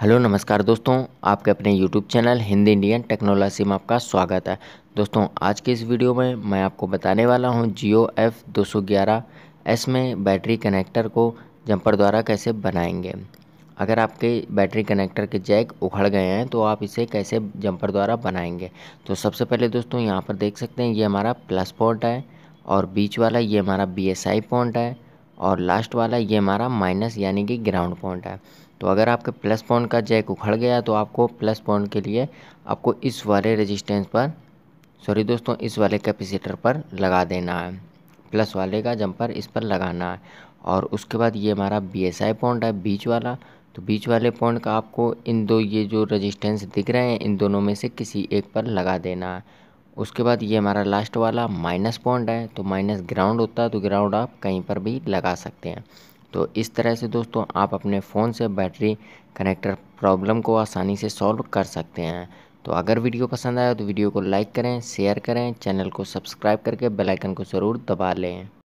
hello नमस्कार दोस्तों आपके अपने YouTube channel Hindi Indian Technology में आपका स्वागत है दोस्तों आज के इस वीडियो में मैं आपको बताने वाला हूं जियो एफ दो एस में बैटरी कनेक्टर को जंपर द्वारा कैसे बनाएंगे अगर आपके बैटरी कनेक्टर के जैक उखड़ गए हैं तो आप इसे कैसे जंपर द्वारा बनाएंगे तो सबसे पहले दोस्तों यहाँ पर देख सकते हैं ये हमारा प्लस पॉइंट है और बीच वाला ये हमारा बी एस आई पॉइंट है और लास्ट वाला ये हमारा माइनस यानी कि ग्राउंड पॉइंट है तो अगर आपके प्लस पॉइंट का जैक उखड़ गया तो आपको प्लस पॉइंट के लिए आपको इस वाले रेजिस्टेंस पर सॉरी दोस्तों इस वाले कैपेसिटर पर लगा देना है प्लस वाले का जंपर इस पर लगाना है और उसके बाद ये हमारा बी एस आई पॉइंट है बीच वाला तो बीच वाले पॉइंट का आपको इन दो ये जो रजिस्टेंस दिख रहे हैं इन दोनों में से किसी एक पर लगा देना है उसके बाद ये हमारा लास्ट वाला माइनस पॉइंट है तो माइनस ग्राउंड होता है तो ग्राउंड आप कहीं पर भी लगा सकते हैं तो इस तरह से दोस्तों आप अपने फ़ोन से बैटरी कनेक्टर प्रॉब्लम को आसानी से सॉल्व कर सकते हैं तो अगर वीडियो पसंद आया तो वीडियो को लाइक करें शेयर करें चैनल को सब्सक्राइब करके बेलाइकन को ज़रूर दबा लें